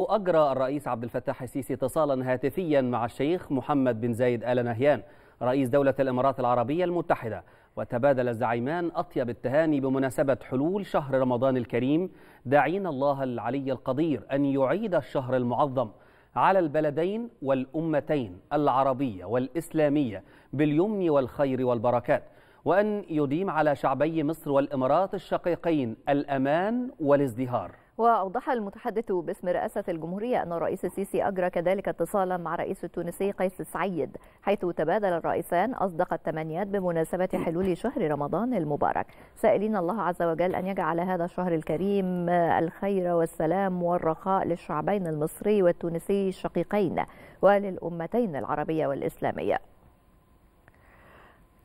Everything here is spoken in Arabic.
أجرى الرئيس عبد الفتاح السيسي اتصالا هاتفيا مع الشيخ محمد بن زايد آل نهيان رئيس دولة الإمارات العربية المتحدة وتبادل الزعيمان أطيب التهاني بمناسبة حلول شهر رمضان الكريم داعين الله العلي القدير أن يعيد الشهر المعظم على البلدين والأمتين العربية والإسلامية باليمن والخير والبركات وأن يديم على شعبي مصر والإمارات الشقيقين الأمان والازدهار وأوضح المتحدث باسم رئاسة الجمهورية أن الرئيس السيسي أجرى كذلك اتصالا مع رئيس التونسي قيس سعيد حيث تبادل الرئيسان أصدق التمنيات بمناسبة حلول شهر رمضان المبارك سائلين الله عز وجل أن يجعل هذا الشهر الكريم الخير والسلام والرخاء للشعبين المصري والتونسي الشقيقين وللأمتين العربية والإسلامية